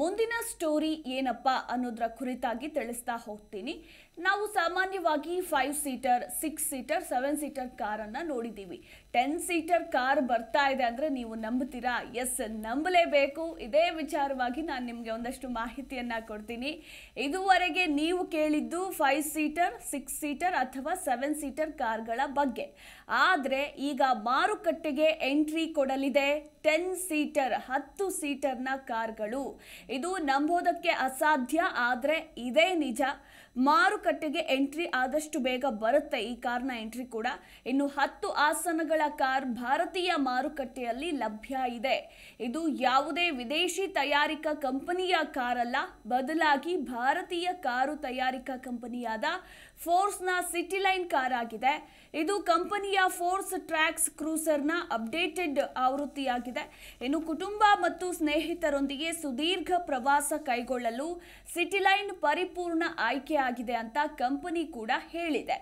ಮುಂದಿನ ಸ್ಟೋರಿ ಏನಪ್ಪಾ ಅನ್ನೋದ್ರ ಕುರಿತಾಗಿ ತಿಳಿಸ್ತಾ ಹೋಗ್ತೀನಿ ನಾವು ಸಾಮಾನ್ಯವಾಗಿ five seater six seater seven seater ಕಾರನ್ನು ನೋಡಿದ್ದೀವಿ ಟೆನ್ ಸೀಟರ್ ಕಾರ್ ಬರ್ತಾ ಇದೆ ಅಂದರೆ ನೀವು ನಂಬ್ತೀರಾ ಎಸ್ ನಂಬಲೇಬೇಕು ಇದೇ ವಿಚಾರವಾಗಿ ನಾನು ನಿಮಗೆ ಒಂದಷ್ಟು ಮಾಹಿತಿಯನ್ನು ಕೊಡ್ತೀನಿ ಇದುವರೆಗೆ ನೀವು ಕೇಳಿದ್ದು ಫೈವ್ ಸೀಟರ್ ಸಿಕ್ಸ್ ಸೀಟರ್ ಅಥವಾ ಸೆವೆನ್ ಸೀಟರ್ ಕಾರ್ಗಳ ಬಗ್ಗೆ ಆದರೆ ಈಗ ಮಾರುಕಟ್ಟೆಗೆ ಎಂಟ್ರಿ ಕೊಡಲಿದೆ ಟೆನ್ ಸೀಟರ್ ಹತ್ತು ಸೀಟರ್ನ ಕಾರ್ಗಳು ಇದು ನಂಬೋದಕ್ಕೆ ಅಸಾಧ್ಯ ಆದರೆ ಇದೇ ನಿಜ ಮಾರುಕಟ್ಟೆ ಮಾರುಕಟ್ಟೆಗೆ ಎಂಟ್ರಿ ಆದಷ್ಟು ಬೇಗ ಬರುತ್ತೆ ಈ ಕಾರ್ನ ಎಂಟ್ರಿ ಕೂಡ ಇನ್ನು ಹತ್ತು ಆಸನಗಳ ಕಾರ್ ಭಾರತೀಯ ಮಾರುಕಟ್ಟೆಯಲ್ಲಿ ಲಭ್ಯ ಇದೆ ಇದು ಯಾವುದೇ ವಿದೇಶಿ ತಯಾರಿಕಾ ಕಂಪನಿಯ ಕಾರಲ್ಲ ಬದಲಾಗಿ ಭಾರತೀಯ ಕಾರು ತಯಾರಿಕಾ ಕಂಪನಿಯಾದ ಫೋರ್ಸ್ನ ಲೈನ್ ಕಾರ್ ಆಗಿದೆ ಇದು ಕಂಪನಿಯ ಫೋರ್ಸ್ ಟ್ರ್ಯಾಕ್ಸ್ ಕ್ರೂಸರ್ನ ಅಪ್ಡೇಟೆಡ್ ಆವೃತ್ತಿಯಾಗಿದೆ ಇನ್ನು ಕುಟುಂಬ ಮತ್ತು ಸ್ನೇಹಿತರೊಂದಿಗೆ ಸುದೀರ್ಘ ಪ್ರವಾಸ ಕೈಗೊಳ್ಳಲು ಸಿಟಿ ಲೈನ್ ಪರಿಪೂರ್ಣ ಆಯ್ಕೆಯಾಗಿದೆ ಅಂತ ಅಂತ ಕಂಪನಿ ಕೂಡ ಹೇಳಿದೆ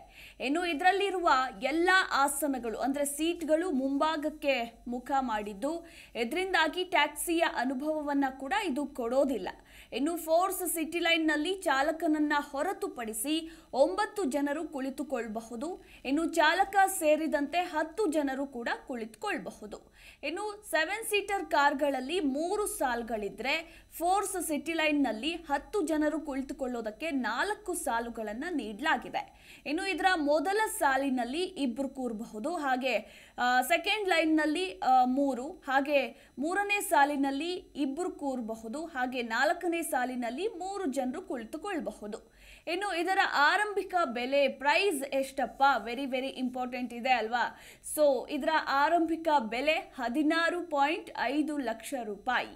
ಇನ್ನು ಇದರಲ್ಲಿರುವ ಎಲ್ಲ ಆಸನಗಳು ಅಂದರೆ ಸೀಟ್ಗಳು ಮುಂಭಾಗಕ್ಕೆ ಮುಖ ಮಾಡಿದ್ದು ಇದರಿಂದಾಗಿ ಟ್ಯಾಕ್ಸಿಯ ಅನುಭವವನ್ನು ಕೂಡ ಇದು ಕೊಡೋದಿಲ್ಲ ಇನ್ನು ಫೋರ್ಸ್ ಸಿಟಿ ಲೈನ್ನಲ್ಲಿ ಚಾಲಕನನ್ನ ಹೊರತುಪಡಿಸಿ ಒಂಬತ್ತು ಜನರು ಕುಳಿತುಕೊಳ್ಳಬಹುದು ಇನ್ನು ಚಾಲಕ ಸೇರಿದಂತೆ ಹತ್ತು ಜನರು ಕೂಡ ಕುಳಿತುಕೊಳ್ಳಬಹುದು ಇನ್ನು ಸೆವೆನ್ ಸೀಟರ್ ಕಾರ್ಗಳಲ್ಲಿ ಮೂರು ಸಾಲುಗಳಿದ್ರೆ ಫೋರ್ಸ್ ಸಿಟಿ ಲೈನ್ನಲ್ಲಿ ಹತ್ತು ಜನರು ಕುಳಿತುಕೊಳ್ಳೋದಕ್ಕೆ ನಾಲ್ಕು ಸಾಲು ನೀಡಲಾಗಿದೆ ಇನ್ನು ಇದರ ಮೊದಲ ಸಾಲಿನಲ್ಲಿ ಇಬ್ಬರು ಕೂರಬಹುದು ಹಾಗೆ ಸೆಕೆಂಡ್ ಲೈನ್ನಲ್ಲಿ ಮೂರು ಹಾಗೆ ಮೂರನೇ ಸಾಲಿನಲ್ಲಿ ಇಬ್ಬರು ಕೂರಬಹುದು ಹಾಗೆ ನಾಲ್ಕನೇ ಸಾಲಿನಲ್ಲಿ ಮೂರು ಜನರು ಕುಳಿತುಕೊಳ್ಳಬಹುದು ಇನ್ನು ಇದರ ಆರಂಭಿಕ ಬೆಲೆ ಪ್ರೈಸ್ ಎಷ್ಟಪ್ಪ ವೆರಿ ವೆರಿ ಇಂಪಾರ್ಟೆಂಟ್ ಇದೆ ಅಲ್ವಾ ಸೊ ಇದರ ಆರಂಭಿಕ ಬೆಲೆ ಹದಿನಾರು ಪಾಯಿಂಟ್ ಐದು ಲಕ್ಷ ರೂಪಾಯಿ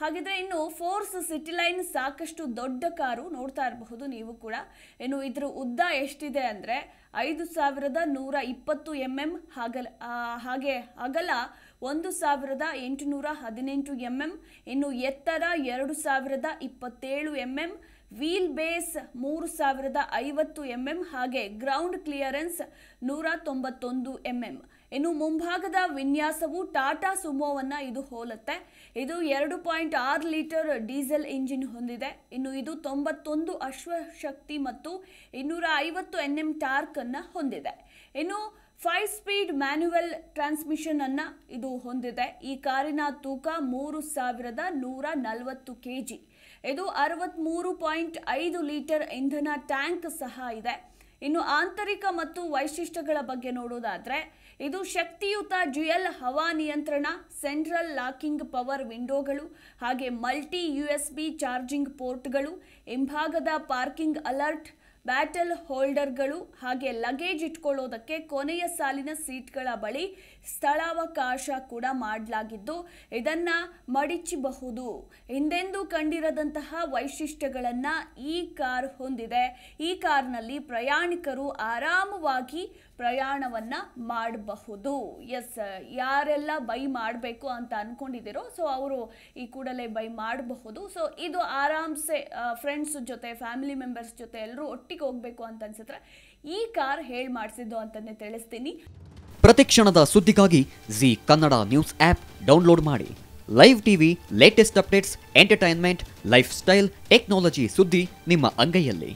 ಹಾಗಿದ್ರೆ ಇನ್ನು ಫೋರ್ಸ್ ಸಿಟಿ ಲೈನ್ ಸಾಕಷ್ಟು ದೊಡ್ಡ ಕಾರು ನೋಡ್ತಾ ಇರಬಹುದು ನೀವು ಕೂಡ ಇನ್ನು ಇದರ ಉದ್ದ ಎಷ್ಟಿದೆ ಅಂದರೆ ಐದು ಸಾವಿರದ ನೂರ ಇಪ್ಪತ್ತು ಎಂ ಎಂ ಹಾಗಲ ಹಾಗೆ ಅಗಲ ಒಂದು ಸಾವಿರದ ಎಂಟುನೂರ ಹದಿನೆಂಟು ಎಮ್ ಎಂ ಇನ್ನು ಎತ್ತರ ಎರಡು ಸಾವಿರದ ಇಪ್ಪತ್ತೇಳು ಎಂ ಎಂ ವೀಲ್ ಬೇಸ್ ಮೂರು ಸಾವಿರದ ಐವತ್ತು ಎಂ ಎಂ ಹಾಗೆ ಗ್ರೌಂಡ್ ಕ್ಲಿಯರೆನ್ಸ್ ನೂರ ತೊಂಬತ್ತೊಂದು ಎಮ್ ಎಂ ಇನ್ನು ಮುಂಭಾಗದ ವಿನ್ಯಾಸವು ಟಾಟಾ ಸುಮೋವನ್ನು ಇದು ಹೋಲುತ್ತೆ ಇದು ಎರಡು ಪಾಯಿಂಟ್ ಆರು ಲೀಟರ್ ಡೀಸೆಲ್ ಇಂಜಿನ್ ಹೊಂದಿದೆ ಇನ್ನು ಇದು ತೊಂಬತ್ತೊಂದು ಅಶ್ವಶಕ್ತಿ ಮತ್ತು ಇನ್ನೂರ ಐವತ್ತು ಎನ್ ಎಂ ಟಾರ್ಕನ್ನು ಹೊಂದಿದೆ ಇನ್ನು ಫೈವ್ ಸ್ಪೀಡ್ ಮ್ಯಾನ್ಯುವಲ್ ಟ್ರಾನ್ಸ್ಮಿಷನ್ ಅನ್ನ ಇದು ಹೊಂದಿದೆ ಈ ಕಾರಿನ ತೂಕ ಮೂರು ಸಾವಿರದ ನೂರ ನಲವತ್ತು ಕೆ ಜಿ ಇದು ಅರವತ್ತ್ಮೂರು ಪಾಯಿಂಟ್ ಐದು ಲೀಟರ್ ಇಂಧನ ಟ್ಯಾಂಕ್ ಸಹ ಇದೆ ಇನ್ನು ಆಂತರಿಕ ಮತ್ತು ವೈಶಿಷ್ಟ್ಯಗಳ ಬಗ್ಗೆ ನೋಡೋದಾದರೆ ಇದು ಶಕ್ತಿಯುತ ಜುಯಲ್ ಹವಾ ನಿಯಂತ್ರಣ ಸೆಂಟ್ರಲ್ ಲಾಕಿಂಗ್ ಪವರ್ ವಿಂಡೋಗಳು ಹಾಗೆ multi U S B charging ಪೋರ್ಟ್ಗಳು ಹಿಂಭಾಗದ ಪಾರ್ಕಿಂಗ್ ಅಲರ್ಟ್ ಬ್ಯಾಟಲ್ ಹೋಲ್ಡರ್ಗಳು ಹಾಗೆ ಲಗೇಜ್ ಇಟ್ಕೊಳ್ಳೋದಕ್ಕೆ ಕೊನೆಯ ಸಾಲಿನ ಸೀಟ್ಗಳ ಬಳಿ ಸ್ಥಳಾವಕಾಶ ಕೂಡ ಮಾಡಲಾಗಿದ್ದು ಇದನ್ನು ಮಡಿಚಬಹುದು ಹಿಂದೆಂದೂ ಕಂಡಿರದಂತಹ ವೈಶಿಷ್ಟ್ಯಗಳನ್ನು ಈ ಕಾರ್ ಹೊಂದಿದೆ ಈ ಕಾರ್ನಲ್ಲಿ ಪ್ರಯಾಣಿಕರು ಆರಾಮವಾಗಿ ಪ್ರಯಾಣವನ್ನು ಮಾಡಬಹುದು ಎಸ್ ಯಾರೆಲ್ಲ ಬೈ ಮಾಡಬೇಕು ಅಂತ ಅಂದ್ಕೊಂಡಿದ್ದೀರೋ ಸೊ ಅವರು ಈ ಕೂಡಲೇ ಬೈ ಮಾಡಬಹುದು ಸೊ ಇದು ಆರಾಮ್ಸೆ ಫ್ರೆಂಡ್ಸ್ ಜೊತೆ ಫ್ಯಾಮಿಲಿ ಮೆಂಬರ್ಸ್ ಜೊತೆ ಎಲ್ಲರೂ ಒಟ್ಟಿಗೆ ಹೋಗಬೇಕು ಅಂತ ಅನ್ಸಿದ್ರೆ ಈ ಕಾರ್ ಹೇಳಿ ಮಾಡಿಸಿದ್ದು ಅಂತಲೇ ತಿಳಿಸ್ತೀನಿ ಪ್ರತಿ ಕ್ಷಣದ ಸುದ್ದಿಗಾಗಿ Zee Kannada news app download ಮಾಡಿ live TV latest updates entertainment lifestyle technology ಸುದ್ದಿ ನಿಮ್ಮ ಅಂಗೈಯಲ್ಲಿ